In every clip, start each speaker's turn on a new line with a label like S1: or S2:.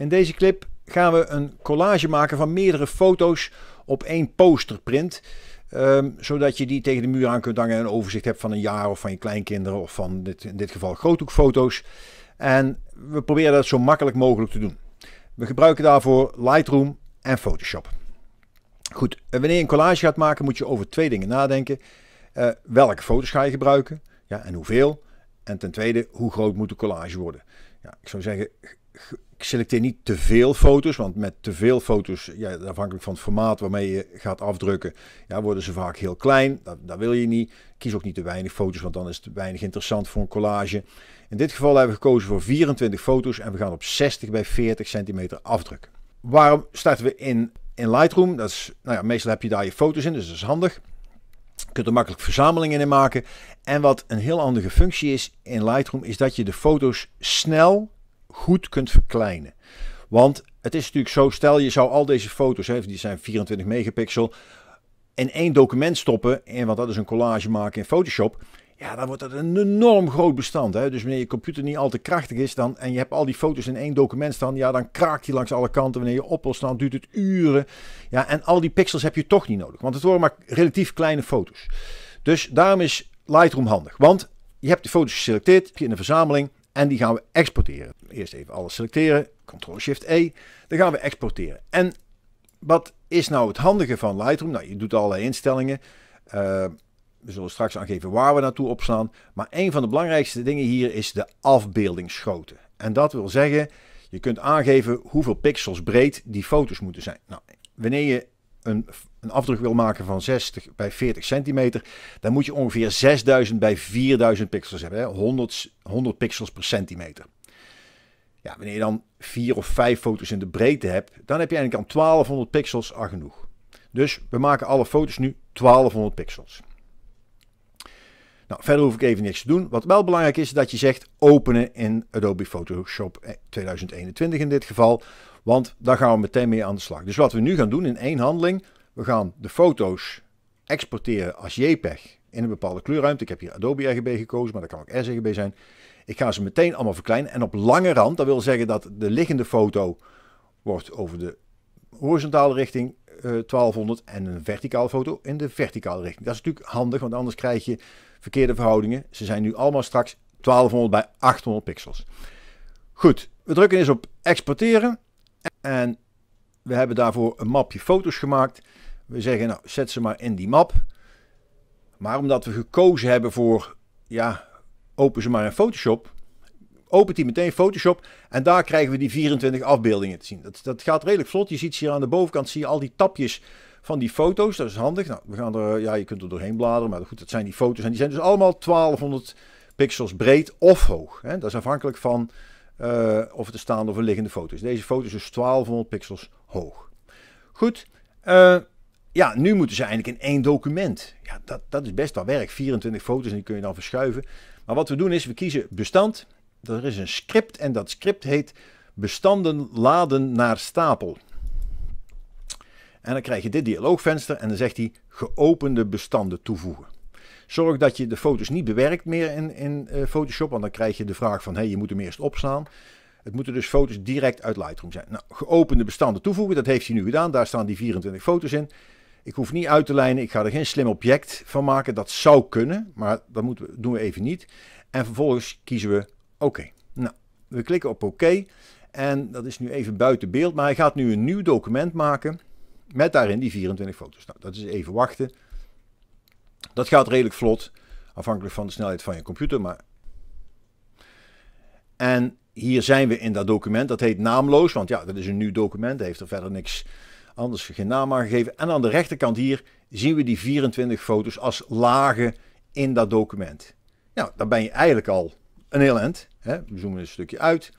S1: In deze clip gaan we een collage maken van meerdere foto's op één posterprint. Ehm, zodat je die tegen de muur aan kunt hangen en een overzicht hebt van een jaar of van je kleinkinderen of van dit, in dit geval groothoekfoto's. En we proberen dat zo makkelijk mogelijk te doen. We gebruiken daarvoor Lightroom en Photoshop. Goed, wanneer je een collage gaat maken moet je over twee dingen nadenken. Eh, welke foto's ga je gebruiken ja, en hoeveel? En ten tweede, hoe groot moet de collage worden? Ja, ik zou zeggen, ik selecteer niet te veel foto's, want met te veel foto's, ja, afhankelijk van het formaat waarmee je gaat afdrukken, ja, worden ze vaak heel klein. Dat, dat wil je niet. Kies ook niet te weinig foto's, want dan is het weinig interessant voor een collage. In dit geval hebben we gekozen voor 24 foto's en we gaan op 60 bij 40 centimeter afdrukken. Waarom starten we in, in Lightroom? Dat is, nou ja, meestal heb je daar je foto's in, dus dat is handig. Je kunt er makkelijk verzamelingen in maken. En wat een heel andere functie is in Lightroom, is dat je de foto's snel goed kunt verkleinen. Want het is natuurlijk zo, stel je zou al deze foto's, hè, die zijn 24 megapixel, in één document stoppen, en want dat is een collage maken in Photoshop, ja, dan wordt dat een enorm groot bestand. Hè? Dus wanneer je computer niet al te krachtig is dan, en je hebt al die foto's in één document staan, ja, dan kraakt die langs alle kanten. Wanneer je op dan duurt het uren. Ja, en al die pixels heb je toch niet nodig, want het worden maar relatief kleine foto's. Dus daarom is Lightroom handig, want je hebt de foto's geselecteerd je in een verzameling. En die gaan we exporteren. Eerst even alles selecteren. Ctrl-Shift-E. Dan gaan we exporteren. En wat is nou het handige van Lightroom? Nou, je doet allerlei instellingen. Eh, we zullen straks aangeven waar we naartoe opslaan. Maar een van de belangrijkste dingen hier is de afbeeldingsgrootte. En dat wil zeggen, je kunt aangeven hoeveel pixels breed die foto's moeten zijn. Nou, wanneer je een een afdruk wil maken van 60 bij 40 centimeter, dan moet je ongeveer 6000 bij 4000 pixels hebben. Hè? 100, 100 pixels per centimeter. Ja, wanneer je dan vier of vijf foto's in de breedte hebt, dan heb je eigenlijk al 1200 pixels al genoeg. Dus we maken alle foto's nu 1200 pixels. Nou, verder hoef ik even niks te doen. Wat wel belangrijk is, dat je zegt openen in Adobe Photoshop 2021 in dit geval. Want daar gaan we meteen mee aan de slag. Dus wat we nu gaan doen in één handeling, we gaan de foto's exporteren als JPEG in een bepaalde kleurruimte. Ik heb hier Adobe RGB gekozen, maar dat kan ook sRGB zijn. Ik ga ze meteen allemaal verkleinen. En op lange rand, dat wil zeggen dat de liggende foto wordt over de horizontale richting uh, eh, 1200 en een verticale foto in de verticale richting. Dat is natuurlijk handig, want anders krijg je verkeerde verhoudingen. Ze zijn nu allemaal straks 1200 bij 800 pixels. Goed, we drukken eens op exporteren. En we hebben daarvoor een mapje foto's gemaakt. We zeggen, nou, zet ze maar in die map. Maar omdat we gekozen hebben voor, ja, open ze maar in Photoshop. Opent hij meteen Photoshop en daar krijgen we die 24 afbeeldingen te zien. Dat, dat gaat redelijk vlot. Je ziet hier aan de bovenkant zie je al die tapjes van die foto's. Dat is handig. Nou, we gaan er, eh, ja, je kunt er doorheen bladeren, maar goed, dat zijn die foto's. En die zijn dus allemaal 1200 pixels breed of hoog. Hè? Dat is afhankelijk van uh, of de staande of een liggende foto's. Deze foto is dus 1200 pixels hoog. Goed, eh, ja, nu moeten ze eigenlijk in één document. Ja, dat, dat is best wel werk. 24 foto's en die kun je dan verschuiven. Maar wat we doen is, we kiezen bestand. Er is een script en dat script heet bestanden laden naar stapel. En dan krijg je dit dialoogvenster en dan zegt hij geopende bestanden toevoegen. Zorg dat je de foto's niet bewerkt meer in, in eh, Photoshop, want dan krijg je de vraag van hey, je moet hem eerst opslaan. Het moeten dus foto's direct uit Lightroom zijn. Nou, geopende bestanden toevoegen, dat heeft hij nu gedaan. Daar staan die 24 foto's in. Ik hoef niet uit te lijnen, ik ga er geen slim object van maken. Dat zou kunnen, maar dat moeten we, doen we even niet. En vervolgens kiezen we oké. Nou, we klikken op oké. En dat is nu even buiten beeld, maar hij gaat nu een nieuw document maken met daarin die 24 foto's. Nou, dat is even wachten. Dat gaat redelijk vlot, afhankelijk van de snelheid van je computer. Maar... En hier zijn we in dat document. Dat heet naamloos, want ja, dat is een nieuw document. Hij heeft er verder niks anders geen naam aan En aan de rechterkant hier zien we die 24 foto's als lagen in dat document. Nou, dan ben je eigenlijk al een heel eind. Hè? We zoomen een stukje uit.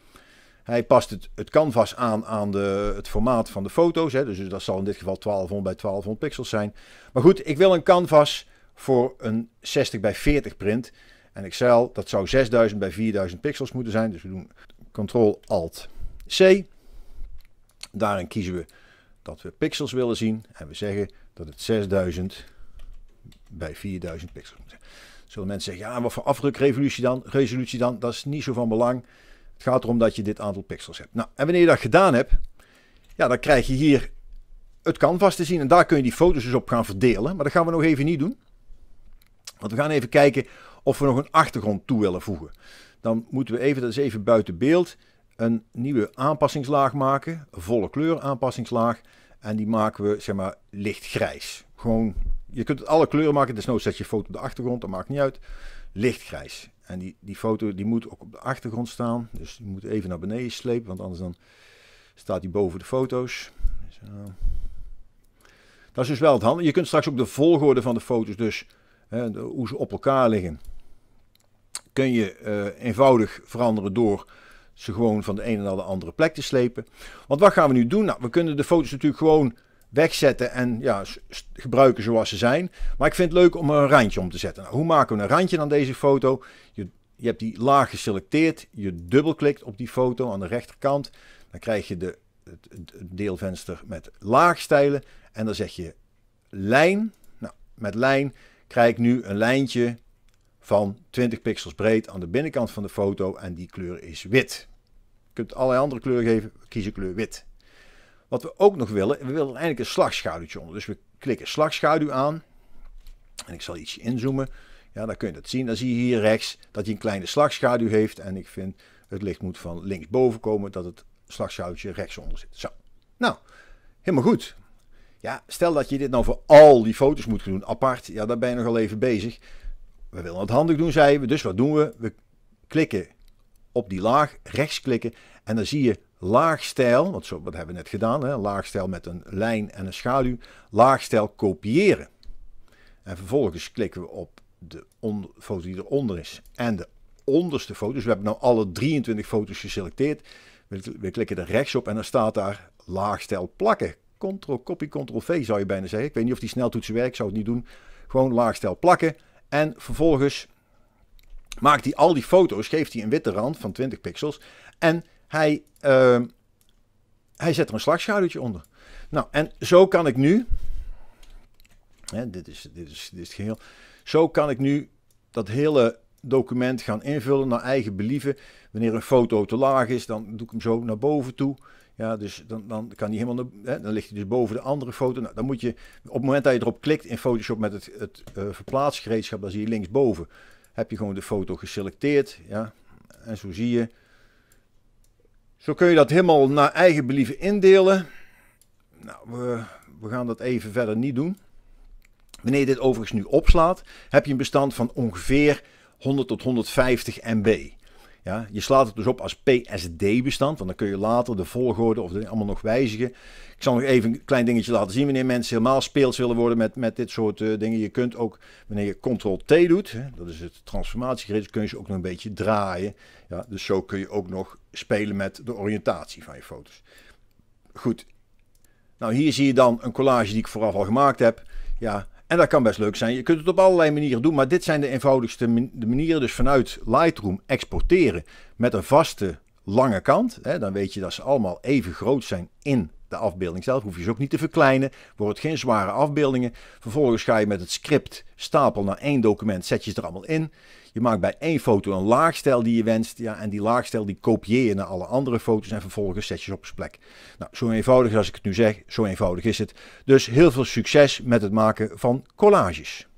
S1: Hij past het, het canvas aan aan de, het formaat van de foto's. Hè? Dus dat zal in dit geval 1200 bij 1200 pixels zijn. Maar goed, ik wil een canvas voor een 60 bij 40 print. En Excel, dat zou 6000 bij 4000 pixels moeten zijn. Dus we doen Ctrl-Alt-C. Daarin kiezen we dat we pixels willen zien. En we zeggen dat het 6000 bij 4000 pixels moet zijn. Zullen mensen zeggen, ja, wat voor afdrukresolutie dan? Resolutie dan? Dat is niet zo van belang. Het gaat erom dat je dit aantal pixels hebt. Nou, en wanneer je dat gedaan hebt, ja, dan krijg je hier het canvas te zien. En daar kun je die foto's dus op gaan verdelen. Maar dat gaan we nog even niet doen. Want we gaan even kijken of we nog een achtergrond toe willen voegen. Dan moeten we even, dat is even buiten beeld, een nieuwe aanpassingslaag maken. Een volle kleur aanpassingslaag. En die maken we zeg maar lichtgrijs. Gewoon, je kunt het alle kleuren maken. Desnoods zet je foto op de achtergrond, dat maakt niet uit. Lichtgrijs. En die, die foto die moet ook op de achtergrond staan. Dus die moet even naar beneden slepen, want anders dan staat die boven de foto's. Zo. Dat is dus wel het handige. Je kunt straks ook de volgorde van de foto's dus hoe ze op elkaar liggen, kun je eh, eenvoudig veranderen door ze gewoon van de ene naar de andere plek te slepen. Want wat gaan we nu doen? Nou, we kunnen de foto's natuurlijk gewoon wegzetten en ja, gebruiken zoals ze zijn. Maar ik vind het leuk om er een randje om te zetten. Nou, hoe maken we een randje aan deze foto? Je, je hebt die laag geselecteerd, je dubbelklikt op die foto aan de rechterkant. Dan krijg je de, het, deelvenster met laagstijlen en dan zeg je lijn. Nou, met lijn krijg ik nu een lijntje van 20 pixels breed aan de binnenkant van de foto en die kleur is wit. Je kunt allerlei andere kleuren geven, kiezen kleur wit. Wat we ook nog willen, we willen eigenlijk een slagschaduwtje onder. Dus we klikken slagschaduw aan en ik zal ietsje inzoomen. Ja, dan kun je dat zien. Dan zie je hier rechts dat je een kleine slagschaduw heeft en ik vind het licht moet van linksboven komen dat het slagschaduwtje rechtsonder zit. Zo. Nou, helemaal goed. Ja, stel dat je dit nou voor al die foto's moet doen apart. Ja, daar ben je nogal even bezig. We willen het handig doen, zeiden we. Dus wat doen we? We klikken op die laag, rechts klikken. En dan zie je laagstijl, want zo, wat hebben we net gedaan. Hè? Laagstijl met een lijn en een schaduw. Laagstijl kopiëren. En vervolgens klikken we op de foto die eronder is en de onderste foto. Dus we hebben nu alle 23 foto's geselecteerd. We, klikken er rechts op en dan staat daar laagstijl plakken. Ctrl-copy, Ctrl-V zou je bijna zeggen. Ik weet niet of die sneltoetsen werkt, zou het niet doen. Gewoon laagstel plakken. En vervolgens maakt hij al die foto's, geeft hij een witte rand van 20 pixels. En hij, ehm, hij zet er een slagschaduwtje onder. Nou, en zo kan ik nu... Hè, dit, is, dit, is, dit is het geheel. Zo kan ik nu dat hele document gaan invullen naar eigen believen. Wanneer een foto te laag is, dan doe ik hem zo naar boven toe. Ja, dus dan, dan kan die helemaal, hè, dan ligt hij dus boven de andere foto. Nou, dan moet je, op het moment dat je erop klikt in Photoshop met het, het eh, verplaatsgereedschap, dan zie je linksboven, heb je gewoon de foto geselecteerd. Ja, en zo zie je. Zo kun je dat helemaal naar eigen believen indelen. Nou, we, we gaan dat even verder niet doen. Wanneer je dit overigens nu opslaat, heb je een bestand van ongeveer 100 tot 150 MB. Ja, je slaat het dus op als PSD-bestand, want dan kun je later de volgorde of de allemaal nog wijzigen. Ik zal nog even een klein dingetje laten zien wanneer mensen helemaal speels willen worden met, met dit soort eh, dingen. Je kunt ook, wanneer je Ctrl-T doet, hè, dat is het transformatiegericht, kun je ze ook nog een beetje draaien. Ja, dus zo kun je ook nog spelen met de oriëntatie van je foto's. Goed, nou hier zie je dan een collage die ik vooraf al gemaakt heb. Ja, en dat kan best leuk zijn. Je kunt het op allerlei manieren doen, maar dit zijn de eenvoudigste manieren. Dus vanuit Lightroom exporteren met een vaste lange kant. Hè, dan weet je dat ze allemaal even groot zijn in de afbeelding zelf hoef je ze ook niet te verkleinen. Wordt geen zware afbeeldingen. Vervolgens ga je met het script stapel naar één document, zet je ze er allemaal in. Je maakt bij één foto een laagstijl die je wenst. Ja, en die laagstijl die kopieer je naar alle andere foto's en vervolgens zet je ze op zijn plek. Nou, zo eenvoudig als ik het nu zeg, zo eenvoudig is het. Dus heel veel succes met het maken van collages.